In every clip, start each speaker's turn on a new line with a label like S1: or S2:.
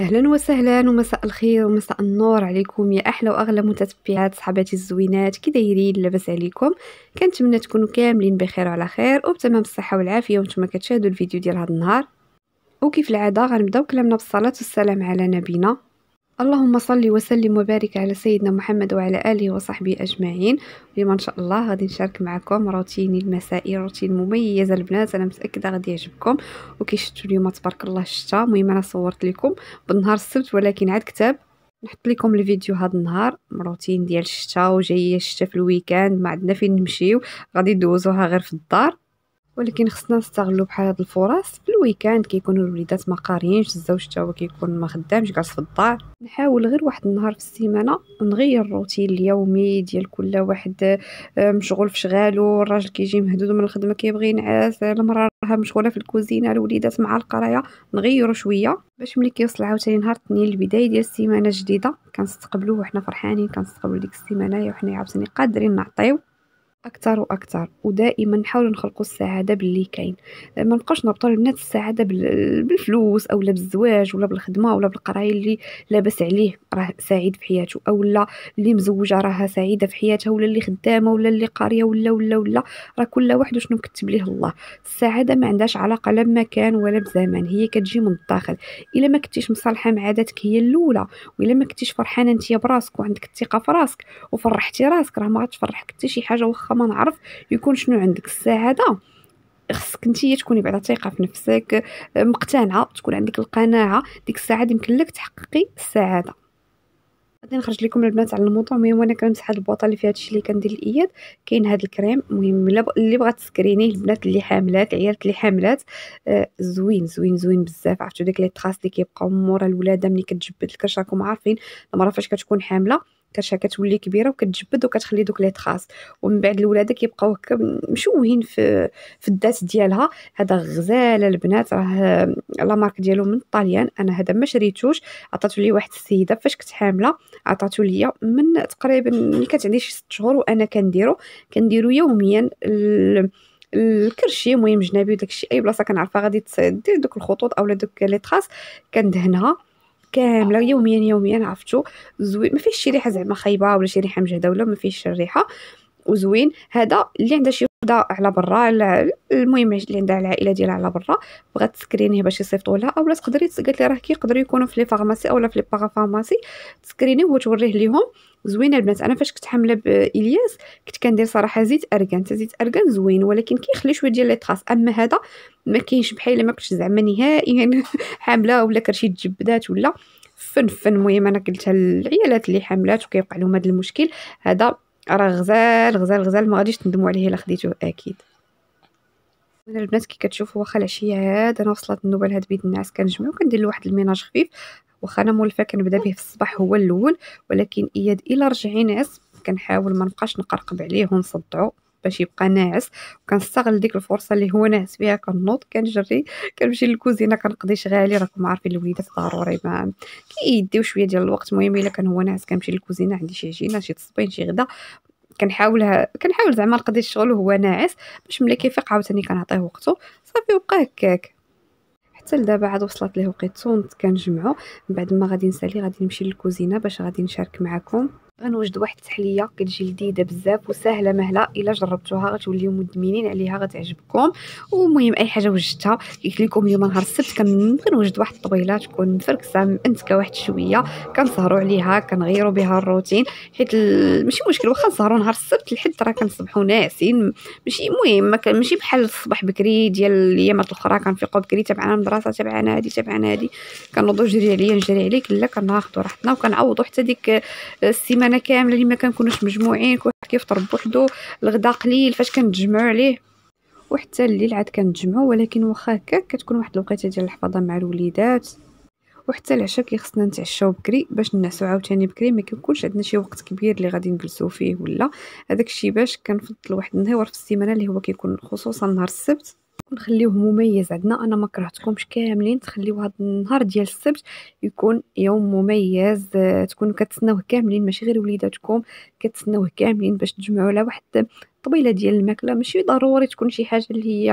S1: اهلا وسهلا ومساء الخير ومساء النور عليكم يا احلى واغلى متتبعات صحباتي الزوينات كي دايرين لاباس عليكم كنتمنى تكونوا كاملين بخير وعلى خير وبتمام الصحه والعافيه وانتم كتشاهدوا الفيديو ديال هذا النهار وكيف العاده غنبداو كلامنا بالصلاه والسلام على نبينا اللهم صل وسلم وبارك على سيدنا محمد وعلى اله وصحبه اجمعين اليوم ان شاء الله غادي نشارك معكم روتيني المسائي روتين مميز البنات انا متاكده غادي يعجبكم وكيشتو اليوم تبارك الله الشتا المهم انا صورت لكم بالنهار السبت ولكن عاد كتاب نحط لكم الفيديو هذا النهار روتين ديال الشتا وجايه الشتا في الويكاند ما عندنا فين نمشيو غادي ندوزوها غير في الدار ولكن خصنا نستغلو بحال هاد الفرص في الويكاند كيكونوا الوليدات ما قاريينش الزوج حتى هو كيكون ما خدامش جالس في الدار نحاول غير واحد النهار في السيمانه نغير الروتين اليومي ديال كل واحد مشغول في شغالو الراجل كيجي مهدود من الخدمه كيبغي ينعس المراه راه مشغوله في الكوزينه الوليدات مع القرايه نغيرو شويه باش ملي كيوصل عاوتاني نهار الاثنين البدايه ديال السيمانه الجديده كنستقبلوه وحنا فرحانين كنستقبلوا ديك السيمانه وحنا عاوتاني قادرين نعطيو اكثر واكثر ودائما نحاول نخلقوا السعاده باللي كاين ما نبقاوش نربطوا البنات السعاده بالفلوس اولا بالزواج ولا بالخدمه ولا بالقرايه اللي لاباس عليه راه سعيد في حياته اولا اللي مزوجه راها سعيده في حياتها ولا اللي خدامه ولا اللي قاريه ولا ولا ولا راه كل واحد شنو مكتب ليه الله السعاده ما عندهاش علاقه لا بمكان ولا بزمان هي كتجي من الداخل الا ما كنتيش مصالحه مع عاداتك هي الاولى والا ما كنتيش فرحانه انت براسك وعندك الثقه في راسك وفرحتي راسك راه ما غتفرحك حتى شي حاجه واخا ما نعرف يكون شنو عندك السعاده خصك نتيا تكوني بعدا ثقه في نفسك مقتنعه تكون عندك القناعه ديك الساعه يمكن لك تحققي السعاده غادي نخرج لكم البنات على الموضوع المهم وانا كنمسح هاد البوطه اللي فيها هادشي اللي كندير الاياد كاين هاد الكريم المهم اللي بغات تسكرينيه البنات اللي حاملات العيالات اللي حاملات آه، زوين زوين زوين بزاف عرفتو داك لي تراس اللي كيبقاو مورا الولاده ملي كتجبد الكرش راكم عارفين المره فاش كتكون حامله كرشه كتولي كبيره وكتجبد وكتخلي دوك لي تراس ومن بعد الولادة كيبقاو هكا مشوهين في في الدات ديالها هذا غزاله البنات راه لا مارك ديالو من طاليان انا هذا ما شريتوش عطاتو لي واحد السيده فاش كنت حامله عطاتو ليا من تقريبا ملي كانت عندي شي 6 شهور وانا كنديرو كنديرو يوميا ال... الكرشي المهم جنابي وداكشي اي بلاصه كنعرفها غادي تدير دوك الخطوط اولا دوك لي تراس كندهنها كامله يوميا يوميا عرفتو زوين ما فيهش شي ريحه زعما خايبه ولا شي ريحه مجهده ولا ما فيهش الريحه وزوين هذا اللي عندها شي وحده على برا المهم اللي عندها العائله ديالها على برا بغات تسكرينيه باش يصيفطوا لها اولا تقدري قالت لي راه كيقدروا يكونوا في لي فارماسي اولا في لي بارافارماسي تسكرينيه وتوريه ليهم زوينه البنات انا فاش كنت حامله بالياس كنت كندير صراحه زيت اركان زيت اركان زوين ولكن كيخلي شويه ديال لي تراس اما هذا ما كاينش بحال الا ما كنتش زعما نهائيا حامله ولا كرشي تجبدات ولا فن فن المهم انا قلتها للعيالات اللي حاملات وكيوقع لهم هذا المشكل هذا راه غزال غزال غزال ما غاديش تندموا عليه الا خديتوه اكيد البنات كي كتشوفوا واخا العشيه هاد انا وصلت النوبه لهاد بيت الناس كنجمعو كندير واحد الميناج خفيف واخا انا مولفه كنبدا به في الصباح هو الاول ولكن اياد الا رجع ينعس كنحاول ما نبقاش نقرقب عليه ونصدعو باش يبقى ناعس وكنستغل ديك الفرصه اللي هو ناعس فيها كنوض كنجري كنمشي للكوزينه كنقضي شغالي راكم عارفين الوليدات ضروري ما كيديو شويه ديال الوقت المهم الا كان هو ناعس كنمشي للكوزينه عندي شي عجينه شي تصبين شي غدا كنحاول كنحاول زعما نقضي الشغل وهو ناعس باش ملي كيفيق عاوتاني كنعطيه وقته صافي وبقى هكاك حتى لدابا عاد وصلت ليه وقيتو كنجمعو من بعد ما غادي نسالي غادي نمشي للكوزينه باش غادي نشارك معكم غنوجد واحد التحليه كتجي لذيذه بزاف وسهله مهله الا جربتوها غتوليو مدمنين عليها غتعجبكم ومهم اي حاجه وجدتها قلت لكم اليوم نهار السبت كنوجد واحد الطويله تكون مفركسه منتكه واحد شويه كنسهروا عليها كنغيروا بها الروتين حيت ال... ماشي مشكل واخا نسهروا نهار السبت لحد راه كنصبحوا ناعسين ماشي مهم ماشي بحال الصباح بكري ديال الايامات الاخرى كنفيقوا بكري تبعنا المدرسه تبعنا هادي تبعنا هادي كنوضوا جري عليا نجري عليك لا كناخذوا راحتنا وكنعوضوا حتى ديك السيمانه السنه كامله اللي ما كنكونوش مجموعين كل واحد كيفطر بوحدو الغداء قليل فاش كنتجمعوا عليه وحتى الليل عاد كنتجمعوا ولكن واخا هكاك كتكون واحد الوقيته ديال الحفاضه مع الوليدات وحتى العشاء كيخصنا نتعشاو بكري باش نعسو عاوتاني بكري ما كيكونش عندنا شي وقت كبير اللي غادي نجلسو فيه ولا هذاك الشيء باش كنفضل واحد النهار في السيمانه اللي هو كيكون خصوصا نهار السبت نخليوه مميز عندنا انا ما كرهتكمش كاملين تخليو هذا النهار ديال السبت يكون يوم مميز آه، تكونوا كتسناوه كاملين ماشي غير وليداتكم كتسناوه كاملين باش تجمعوا على واحد طبيله ديال الماكله ماشي ضروري تكون شي حاجه اللي هي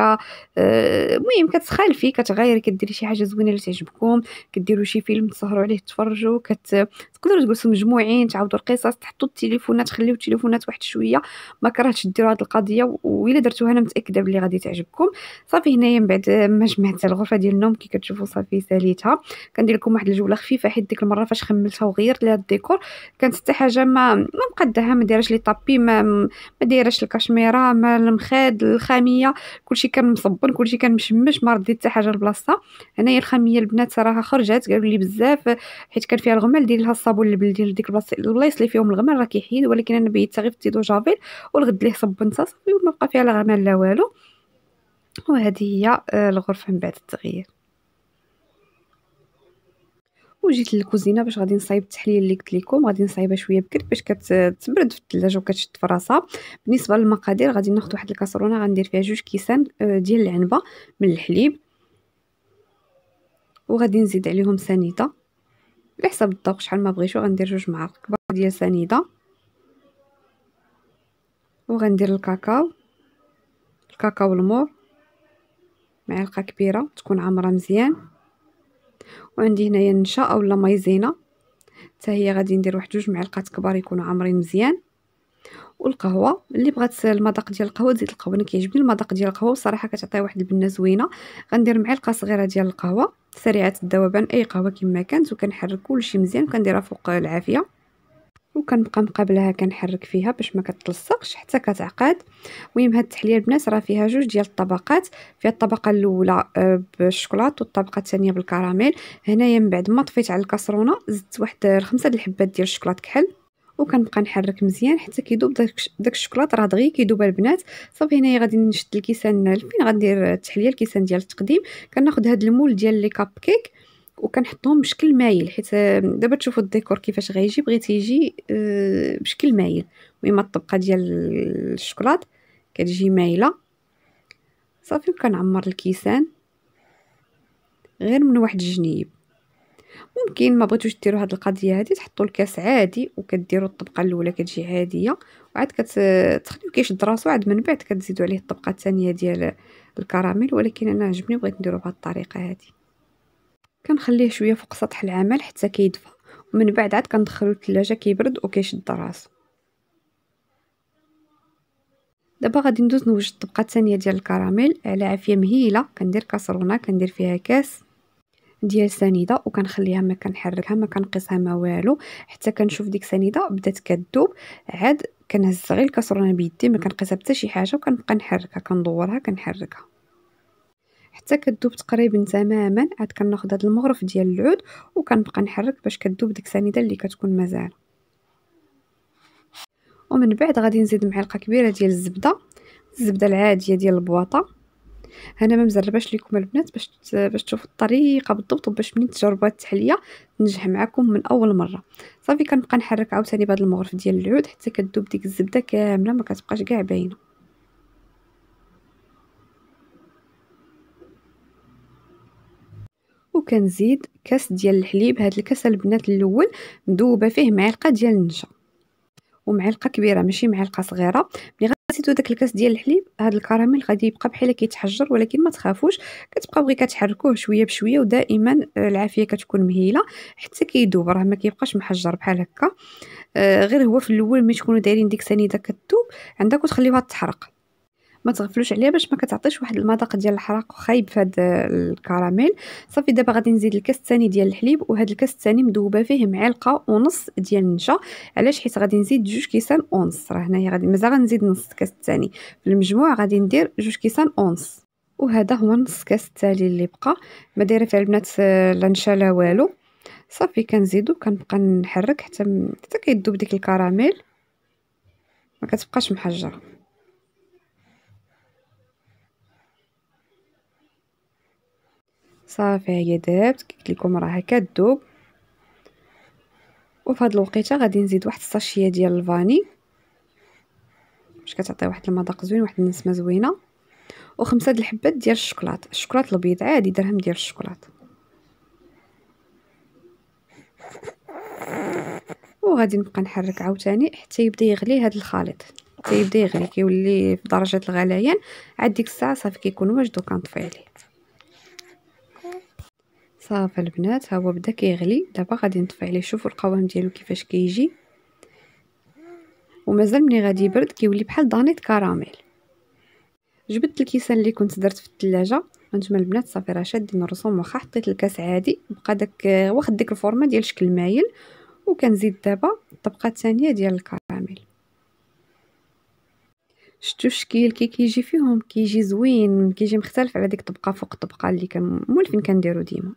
S1: آه، المهم كتخالفي كتغيري كديري شي حاجه زوينه اللي تعجبكم كديروا شي فيلم تسهروا عليه تفرجوا كت تقدروا تجلسوا مجموعين تعاودوا القصص تحطوا التليفونات خليو التليفونات واحد شويه ما كرهتش ديروا هذه القضيه والا درتوها انا متاكده بلي غادي تعجبكم صافي هنايا من بعد آه، ما جمعت الغرفه ديال النوم كي كتشوفوا صافي ساليتها كندير لكم واحد الجوله خفيفه حيت ديك المره فاش خملتها وغيرت لها الديكور كانت حتى حاجه ما ما مقدها ما دايرهش لي طابي ما ما دايرهش الكشميره ما المخاد الخاميه كلشي كان مصبن كلشي كان مشمش ما رديت حتى حاجه لبلاصتها هنايا الخاميه البنات صراحه خرجت قالوا لي بزاف حيت كان فيها الغمال ديالها الصابون البلدين ديك البلاصه البلايص اللي فيهم الغمال راه كيحيد ولكن انا بيت غير في تيدو جافيل والغد ليه صبنتها صافي وما بقى فيها لا غمال لا والو وهذه هي آه، الغرفه من بعد التغيير وجيت للكوزينه باش غادي نصايب التحليه اللي قلت لكم غادي نصايبها شويه بكري باش كتبرد في الثلاجه وكتشد في راسها بالنسبه للمقادير غادي ناخذ واحد الكاسرونه غندير فيها جوج كيسان آه، ديال العنبه من الحليب وغادي نزيد عليهم سنيده على حساب الذوق شحال ما بغيتو غندير جوج معالق كبار ديال سنيده وغندير الكاكاو الكاكاو المور معلقه كبيره تكون عامره مزيان وعندي هنايا النشا اولا مايزينا حتى هي غادي ندير واحد جوج معلقات كبار يكونوا عامرين مزيان والقهوه اللي بغات المذاق ديال القهوه تزيد القهوه انا كيعجبني المذاق ديال القهوه صراحة كتعطي واحد البنه زوينه غندير معلقه صغيره ديال القهوه سريعه الذوبان اي قهوه كما كانت وكنحرك كلشي مزيان وكنديرها فوق العافيه وكنبقى مقابلها كنحرك فيها باش ما كتلصقش حتى كتعقد المهم هاد التحليه البنات راه فيها جوج ديال الطبقات فيها الطبقه الاولى آه، بالشوكولاط والطبقه الثانيه بالكراميل هنايا من بعد ما طفيت على الكاسرونه زدت واحد آه، خمسة د الحبات ديال الشكلاط كحل وكنبقى نحرك مزيان حتى كيذوب داك داك الشكلاط راه دغيا كيذوب البنات صافي هنايا غادي نشد الكيسان فين غندير التحليه الكيسان ديال التقديم كناخذ هاد المول ديال لي كاب كيك وكنحطهم بشكل مايل حيت دابا تشوفوا الديكور كيفاش غيجي بغيت يجي آه، بشكل مايل المهم الطبقه ديال الشكلاط كتجي مايله صافي وكنعمر الكيسان غير من واحد الجنيب ممكن ما بغيتوش ديروا هاد القضيه هادي تحطوا الكاس عادي وكديروا الطبقه الاولى كتجي عاديه وعاد كتخليو كيشد راسو عاد من بعد كتزيدوا عليه الطبقه الثانيه ديال الكراميل ولكن انا عجبني بغيت نديرو بهاد الطريقه هادي كنخليه شويه فوق سطح العمل حتى كيدفى ومن بعد عاد كندخلو الثلاجه كيبرد وكيشد راسو دابا غادي ندوز نوجد الطبقه الثانيه ديال الكراميل على عافيه مهيله كندير كاسرونه كندير فيها كاس ديال سنيده وكنخليها ما كنحركها ما كنقيسها ما والو حتى كنشوف ديك سنيده بدات كذوب عاد كنهز غير الكسرونه بيدي ما كنقيسها حتى شي حاجه وكنبقى نحركها كندورها كنحركها حتى كدوب تقريبا تماما عاد كناخذ هذا المغرف ديال العود وكنبقى نحرك باش كدوب ديك سنيده اللي كتكون مازال ومن بعد غادي نزيد معلقه كبيره ديال الزبده الزبده العاديه ديال البواطه انا ما مزرباش لكم البنات باش باش تشوفوا الطريقه بالضبط وباش منين تجربوها التحليه تنجح معكم من اول مره صافي كنبقى نحرك عاوتاني بهذا المغرف ديال العود حتى كتذوب ديك الزبده كامله ما كتبقاش كاع باينه وكنزيد كاس ديال الحليب هاد الكاس البنات الاول مذوبه فيه معلقه ديال النشا ومعلقه كبيره ماشي معلقه صغيره حطيتو داك الكاس ديال الحليب هاد الكراميل غادي يبقى بحال كيتحجر ولكن ما تخافوش كتبقاو غير كتحركوه شويه بشويه ودائما آه، العافيه كتكون مهيله حتى كيدوب راه ما كيبقاش محجر بحال هكا آه غير هو في الاول ملي تكونوا دايرين ديك سنيده كتذوب عندك وتخليوها تحرق ما تغفلوش عليها باش ما كتعطيش واحد المذاق ديال الحراق خايب في هذا الكراميل صافي دابا غادي نزيد الكاس الثاني ديال الحليب وهذا الكاس الثاني مذوبه فيه معلقه ونص ديال النشا علاش حيت غادي نزيد جوج كيسان ونص راه هنايا غادي مازال غنزيد نص كاس الثاني في المجموع غادي ندير جوج كيسان ونص وهذا هو نص كاس التالي اللي بقى ما دايره في البنات آه، لا نشا لا والو صافي كنزيدو كنبقى نحرك حتى حتى كيذوب ديك الكراميل ما كتبقاش محجره صافي هي ذابت قلت لكم راه كذوب وفي هاد الوقيته غادي نزيد واحد الساشيه ديال الفاني باش كتعطي واحد المذاق زوين واحد النسمه زوينه وخمسه د الحبات ديال الشكلاط الشكلاط الابيض عادي درهم ديال الشكلاط وغادي نبقى نحرك عاوتاني حتى يبدا يغلي هاد الخليط حتى يبدا يغلي كيولي في درجه الغليان عاد ديك الساعه صافي كيكون واجد وكنطفي عليه صافي البنات ها هو بدا كيغلي دابا غادي نطفي عليه شوفوا القوام ديالو كيفاش كيجي ومازال ملي غادي يبرد كيولي بحال دانيت كراميل جبدت الكيسان اللي كنت درت في الثلاجه انتما البنات صافي راه شادين الرسوم واخا حطيت الكاس عادي بقى داك واخد ديك الفورمه ديال شكل مايل وكنزيد دابا الطبقه الثانيه ديال الكراميل شتو الشكل كي كيجي فيهم كيجي زوين كيجي مختلف على ديك الطبقه فوق الطبقه اللي كان مول فين كنديرو ديما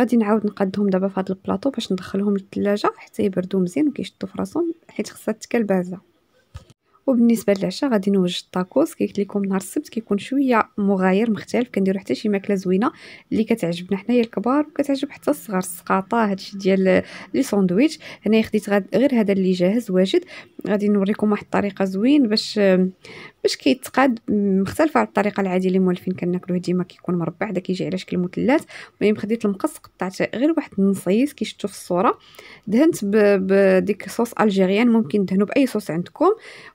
S1: غادي نعاود نقادهم دابا فهاد البلاطو باش ندخلهم للثلاجه حتى يبردوا مزيان وكيشطوا فراسهم حيت خصها تكال بارزه وبالنسبه للعشاء غادي نوجد الطاكوس كي لكم نهار السبت كيكون شويه مغاير مختلف كنديرو حتى شي ماكله زوينه اللي كتعجبنا حنايا الكبار وكتعجب حتى الصغار السقاطه هادشي ديال لي ساندويتش هنايا خديت غير هذا اللي جاهز واجد غادي نوريكم واحد الطريقه زوين باش باش كيتقاد مختلفه على الطريقه العاديه اللي مولفين كناكلوه ديما كيكون مربع هذا كيجي على شكل مثلث المهم خديت المقص قطعت غير واحد النصيص كيشتو في الصوره دهنت بديك صوص الجيريان ممكن تدهنوا باي صوص عندكم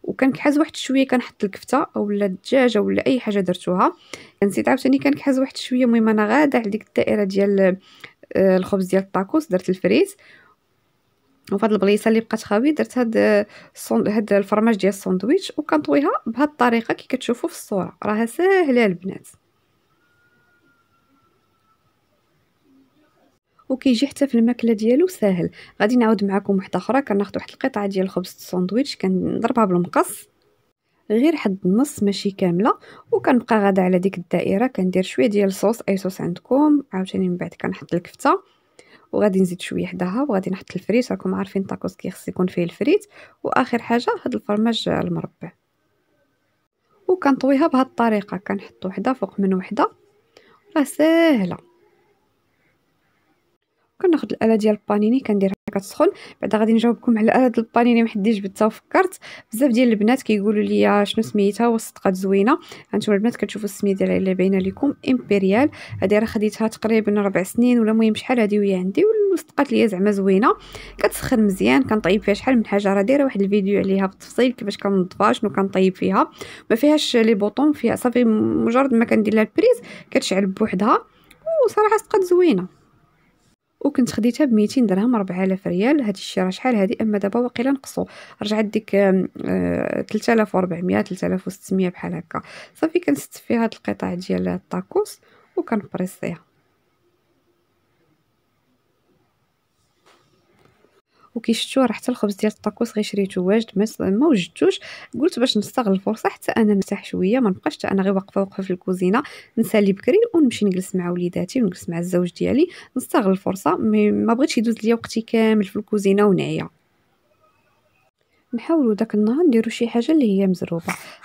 S1: وكان كنكحز واحد شويه كنحط الكفته اولا الدجاجه ولا اي حاجه درتوها كنزيد عاوتاني كنكحز واحد شويه المهم انا غاده على ديك الدائره ديال آه، الخبز ديال الطاكوس درت الفريز وفهاد البليصه اللي بقات خاوي درت هاد آه، هاد الفرماج ديال الساندويتش وكنطويها بهاد الطريقه كي كتشوفوا في الصوره راها ساهله البنات وكيجي حتى في الماكله ديالو ساهل غادي نعاود معكم وحده اخرى كناخذ واحد القطعه ديال خبز الساندويتش كنضربها بالمقص غير حد النص ماشي كامله وكنبقى غادا على ديك الدائره كندير شويه ديال الصوص اي صوص عندكم عاوتاني من بعد كنحط الكفته وغادي نزيد شويه حداها وغادي نحط الفريت راكم عارفين طاكوس كيخص يكون فيه الفريت واخر حاجه هاد الفرماج المربع وكنطويها بهاد الطريقه كنحط وحده فوق من وحده راه ساهله كناخذ الاله ديال البانيني كنديرها كتسخن بعدا غادي نجاوبكم على الاله ديال البانيني ما حد جبدتها وفكرت بزاف ديال البنات كيقولوا لي شنو سميتها وصدقه زوينه هانتوما البنات كتشوفوا السميه ديالها اللي باينه لكم امبريال هذه راه خديتها تقريبا ربع سنين ولا المهم شحال هذه وهي عندي وصدقات ليا زعما زوينه كتسخن مزيان كنطيب فيها شحال من حاجه راه دايره واحد الفيديو عليها بالتفصيل كيفاش كنضفها شنو كنطيب فيها ما فيهاش لي بوطون فيها صافي مجرد ما كندير لها البريز كتشعل بوحدها وصراحه صدقات زوينه وكنت خديتها ب 200 درهم 4000 ريال هذه الشيء راه شحال هذه اما دابا واقيلا نقصوا رجعت ديك 3400 3600 آه، بحال هكا صافي كنست فيها هاد القطع ديال الطاكوس وكنبريصيها وكيشتو راه حتى الخبز ديال الطاكوس غير شريتو واجد ما ما وجدتوش قلت باش نستغل الفرصه حتى انا نرتاح شويه ما نبقاش حتى انا غير واقفه واقفه في الكوزينه نسالي بكري ونمشي نجلس مع وليداتي ونجلس مع الزوج ديالي نستغل الفرصه ما بغيتش يدوز ليا وقتي كامل في الكوزينه ونعيا نحاولوا داك النهار نديروا شي حاجه اللي هي مزروبه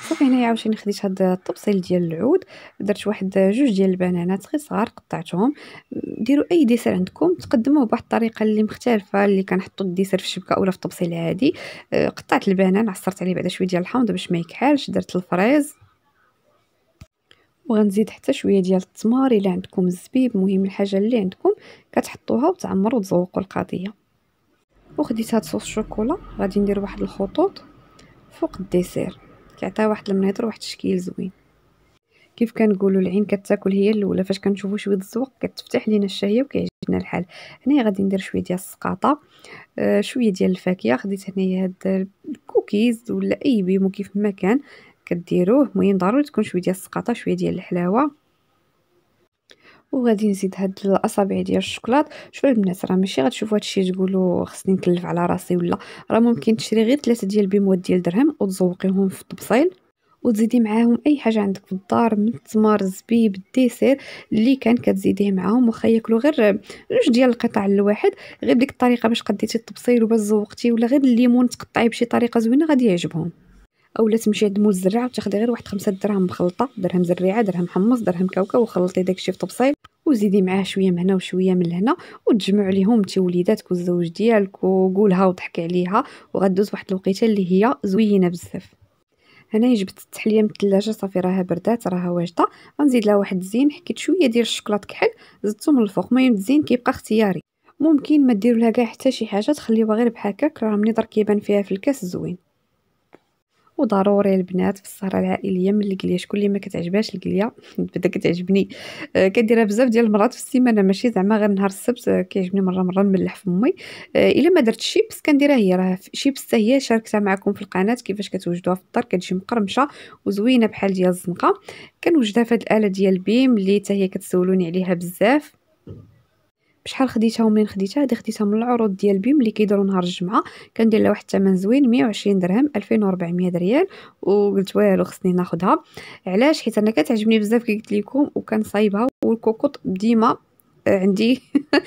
S1: صافي هنايا عاوتاني خديت هاد الطبسيل ديال العود درت واحد جوج ديال البنانات غير صغار قطعتهم ديروا اي ديسير عندكم تقدموه بواحد الطريقه اللي مختلفه اللي كنحطوا الديسير في الشبكه اولا في الطبسيل عادي أه، قطعت البنان عصرت عليه بعدا شويه ديال الحامض باش ما يكحلش درت الفريز وغنزيد حتى شويه ديال التمر الا عندكم الزبيب مهم الحاجه اللي عندكم كتحطوها وتعمروا وتزوقوا القضيه وخديت هاد صوص الشوكولا غادي ندير واحد الخطوط فوق الديسير كيعطيها واحد المنيطر واحد الشكل زوين كيف كنقولوا العين كتاكل هي الاولى فاش كنشوفوا شويه الزوق كتفتح لينا الشهيه وكيعجبنا الحال هنا غادي ندير شويه ديال السقاطه آه شويه ديال الفاكهه خديت هنايا هاد الكوكيز ولا اي بيمو كيف ما كان كديروه المهم ضروري تكون شويه ديال السقاطه شويه ديال الحلاوه وغادي نزيد هاد الاصابع ديال الشوكولاط شوفوا البنات راه ماشي غتشوفوا هادشي تقولوا خصني نكلف على راسي ولا راه ممكن تشري غير ثلاثه ديال بيموات ديال درهم وتزوقيهم في الطبصيل وتزيدي معاهم اي حاجه عندك في الدار من التمر الزبيب الديسير اللي كان كتزيديه معاهم واخا ياكلوا غير جوج ديال القطع الواحد غير بديك الطريقه باش قديتي الطبصيل وباش زوقتي ولا غير الليمون تقطعيه بشي طريقه زوينه غادي يعجبهم اولا تمشي عند مول الزراعه وتاخدي غير واحد خمسة دراهم مخلطه درهم زريعه درهم حمص درهم كاوكا وخلطي داكشي في طبصيل وزيدي معاه شويه من هنا وشويه من هنا وتجمعوا عليهم انت وليداتك والزوج ديالك وقولها وضحكي عليها وغدوز واحد الوقيته اللي هي زوينه بزاف هنايا جبت التحليه من الثلاجه صافي راها بردات راها واجده غنزيد لها واحد الزين حكيت شويه ديال الشكلاط كحل زدتو من الفوق المهم الزين كيبقى اختياري ممكن ما ديروا لها كاع حتى شي حاجه تخليوها غير بحال هكاك راه مني ضر كيبان فيها في الكاس زوين وضروري البنات في السهره العائليه من القليه شكون اللي ما كتعجبهاش القليه بدا كتعجبني آه، كديرها بزاف ديال المرات في السيمانه ماشي زعما غير نهار السبت آه، كيعجبني مره مره نملح في آه، الا ما درت شيبس كنديرها هي راه شيبس حتى هي شاركتها معكم في القناه كيفاش كتوجدوها في الدار كتجي مقرمشه وزوينه بحال ديال الزنقه كنوجدها في هاد الاله ديال بيم اللي حتى هي كتسولوني عليها بزاف شحال خديتها ومنين خديتها هذه خديتها من العروض ديال بيم اللي كيديروا نهار الجمعه كندير لها واحد الثمن زوين 120 درهم 2400 ريال وقلت والو خصني ناخذها علاش حيت انا كتعجبني بزاف كي قلت لكم وكنصايبها والكوكوط ديما عندي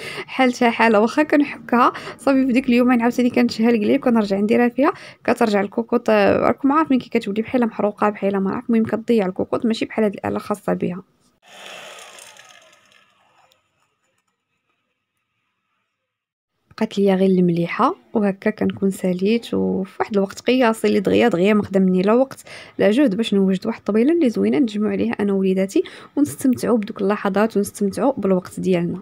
S1: حالتها حاله واخا كنحكها صافي في ديك اليومين عاوتاني كنشهى قليل كنرجع نديرها فيها كترجع الكوكوط راكم عارفين كي كتولي بحال محروقه بحال ما عرف المهم كتضيع الكوكوط ماشي بحال هذه الاله خاصه بها بقات ليا غير المليحه وهكا كنكون ساليت وفي واحد الوقت قياسي اللي دغيا دغيا ما خدمني لا وقت لا جهد باش نوجد واحد الطبيله اللي زوينه نجمع عليها انا ووليداتي ونستمتعوا بدوك اللحظات ونستمتعوا بالوقت ديالنا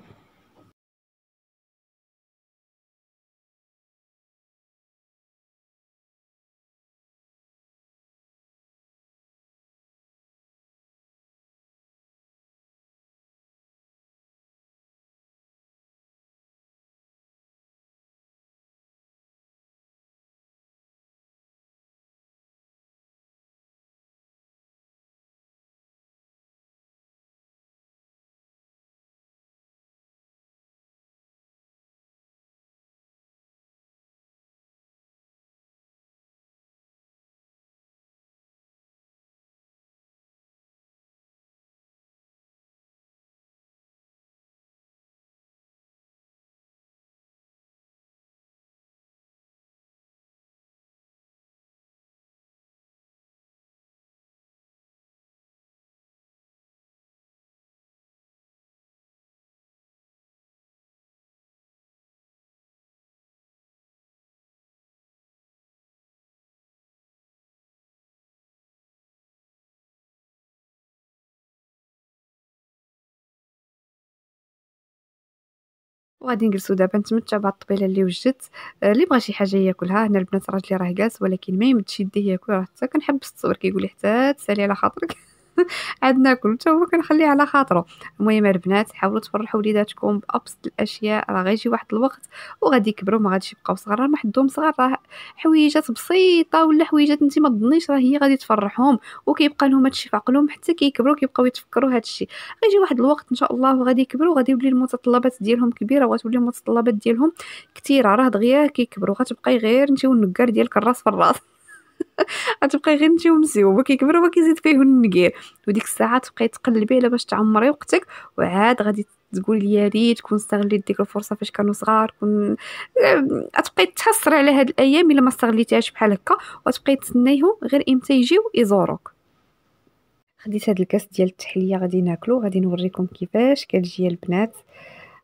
S1: وغادي نجلسوا دابا نتمتع بعض الطبيله اللي وجدت آه، اللي بغى شي حاجه ياكلها هنا البنات راجلي راه جالس ولكن ما يمدش يديه ياكل راه حتى كنحبس التصوير كيقول لي حتى تسالي على خاطرك عاد ناكل حتى هو كنخليه على خاطره المهم البنات حاولوا تفرحوا وليداتكم بابسط الاشياء راه غيجي واحد الوقت وغادي يكبروا ما غاديش يبقاو صغار راه حدهم صغار راه حويجات بسيطه ولا حويجات انت ما تظنيش راه هي غادي تفرحهم وكيبقى لهم هادشي في عقلهم حتى كيكبروا كيبقاو يتفكروا هادشي غيجي واحد الوقت ان شاء الله وغادي يكبروا وغادي يولي المتطلبات ديالهم كبيره وغتولي المتطلبات ديالهم كثيره راه دغيا كيكبروا غتبقاي غير انت والنكار ديالك الراس في الراس غتبقاي غير نتي ومسيو هو كيكبر هو كيزيد فيه النكير وديك الساعه تبقاي تقلبي على باش تعمري وقتك وعاد غادي تقول يا ريت كون استغليت ديك الفرصه فاش كانوا صغار كون غتبقاي تحسري على هاد الايام الا ما استغليتيهاش بحال هكا وتبقاي تسنايهم غير امتى يجيو يزوروك خديت هاد الكاس ديال التحليه غادي ناكلو غادي نوريكم كيفاش كتجي البنات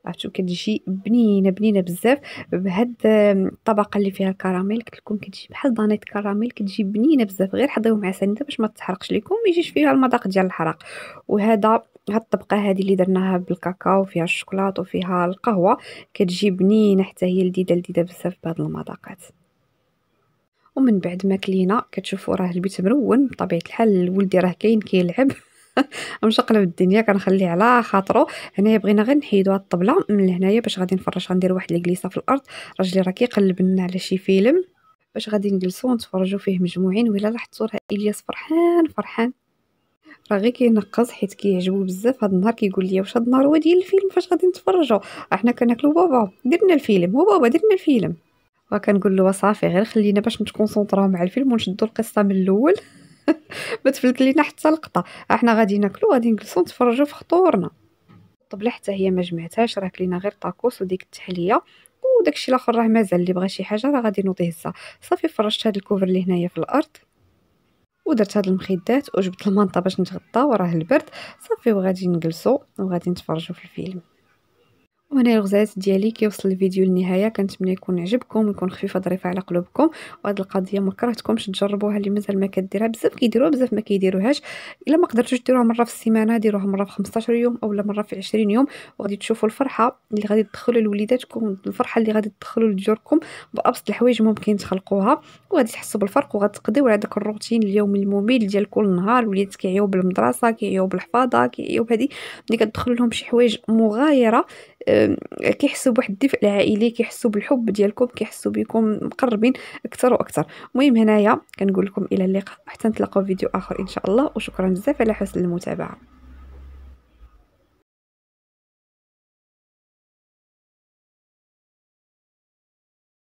S1: عرفتو كتجي بنينه بنينه بزاف بهاد الطبقه اللي فيها الكراميل قلت لكم كتجي بحال دانيت كراميل كتجي بنينه بزاف غير حضيوه مع سنيده باش ما تحرقش لكم ما يجيش فيها المذاق ديال الحرق وهذا هاد الطبقه هذه اللي درناها بالكاكاو فيها الشوكولاط وفيها القهوه كتجي بنينه حتى هي لذيذه لذيذه بزاف بهاد المذاقات ومن بعد ما كلينا كتشوفوا راه البيت مرون بطبيعه الحال ولدي راه كاين كيلعب مشقلب الدنيا كنخليه على خاطرو هنايا بغينا غير نحيدو هاد الطبله من لهنايا باش غادي نفرش غندير واحد الكليسه في الارض راجلي راه كيقلب لنا على شي فيلم باش غادي نجلسو ونتفرجو فيه مجموعين ولا لاحظتو راه الياس فرحان فرحان راه غير كينقص حيت كيعجبو بزاف هاد النهار كيقول لي واش هاد النهار هو ديال الفيلم فاش غادي نتفرجو حنا كناكلو بابا درنا الفيلم هو بابا درنا الفيلم وكنقول له صافي غير خلينا باش نتكونسونطراو مع الفيلم ونشدو القصه من الاول ما تفلت لينا حتى لقطه احنا غادي ناكلو غادي نجلسو نتفرجو في خطورنا الطبله حتى هي ما جمعتهاش راه كلينا غير طاكوس وديك التحليه وداكشي الاخر راه مازال اللي بغى شي حاجه راه غادي نوض يهزها صافي فرشت هاد الكوفر اللي هنايا في الارض ودرت هاد المخدات وجبت المانطا باش نتغطى وراه البرد صافي وغادي نجلسو وغادي نتفرجو في الفيلم وانا الغزالات ديالي كيوصل الفيديو للنهايه كنتمنى يكون عجبكم ويكون خفيفه ظريفه على قلوبكم وهاد القضيه ما كرهتكمش تجربوها اللي مازال ما كديرها بزاف كيديروها بزاف ما كيديروهاش الا ما قدرتوش ديروها مره في السيمانه ديروها مره في 15 يوم اولا مره في 20 يوم وغادي تشوفوا الفرحه اللي غادي تدخلوا لوليداتكم الفرحه اللي غادي تدخلوا لجوركم بابسط الحوايج ممكن تخلقوها وغادي تحسوا بالفرق وغادي تقضيو على داك الروتين اليومي الممل ديال كل نهار وليدات كيعيو بالمدرسه كيعيو بالحفاضه كيعيو بهذه ملي كتدخل لهم شي حوايج مغايره آه، آه، كيحسوا بواحد الدفء العائلي كيحسوا بالحب ديالكم كيحسوا بكم مقربين اكثر واكثر المهم هنايا كنقول لكم الى اللقاء حتى نتلاقاو فيديو اخر ان شاء الله وشكرا بزاف على حسن المتابعه